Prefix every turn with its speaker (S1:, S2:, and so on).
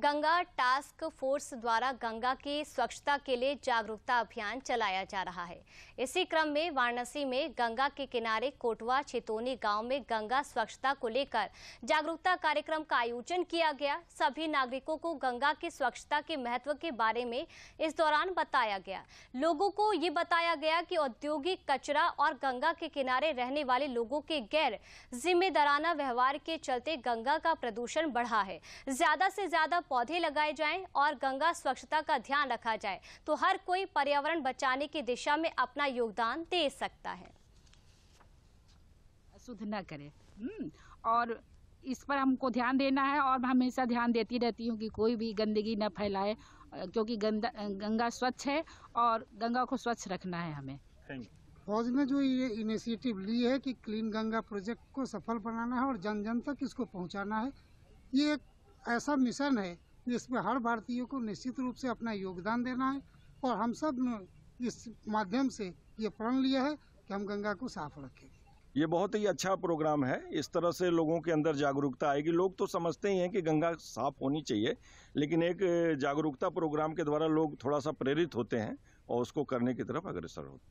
S1: Ganga task force द्वारा गंगा की स्वच्छता के लिए जागरूकता अभियान चलाया जा रहा है इसी क्रम में वाराणसी में गंगा के किनारे कोटवा छितोनी गांव में गंगा स्वच्छता को लेकर जागरूकता कार्यक्रम का आयोजन किया गया सभी नागरिकों को गंगा की स्वच्छता के महत्व के बारे में इस दौरान बताया गया लोगों को ये बताया गया कि औद्योगिक कचरा और गंगा के किनारे रहने वाले लोगों के गैर जिम्मेदाराना व्यवहार के चलते गंगा का प्रदूषण बढ़ा है ज्यादा से ज्यादा ज्यादा पौधे लगाए जाए और गंगा स्वच्छता का ध्यान रखा जाए तो हर कोई पर्यावरण बचाने की दिशा में अपना योगदान दे सकता है
S2: शुद्ध न करे हम्म, और इस पर हमको ध्यान देना है और हमेशा ध्यान देती रहती हूँ कि कोई भी गंदगी न फैलाए क्योंकि गंगा स्वच्छ है और गंगा को स्वच्छ रखना है हमें
S3: फौज ने जो ये इनिशिएटिव ली है कि क्लीन गंगा प्रोजेक्ट को सफल बनाना है और जन जन तक इसको पहुंचाना है ये एक ऐसा मिशन है जिसमें हर भारतीय को निश्चित रूप से अपना योगदान देना है और हम सब ने इस माध्यम से ये प्रण लिया है कि हम गंगा को साफ रखेंगे
S4: ये बहुत ही अच्छा प्रोग्राम है इस तरह से लोगों के अंदर जागरूकता आएगी लोग तो समझते ही हैं कि गंगा साफ होनी चाहिए लेकिन एक जागरूकता प्रोग्राम के द्वारा लोग थोड़ा सा प्रेरित होते हैं और उसको करने की तरफ अग्रसर होते हैं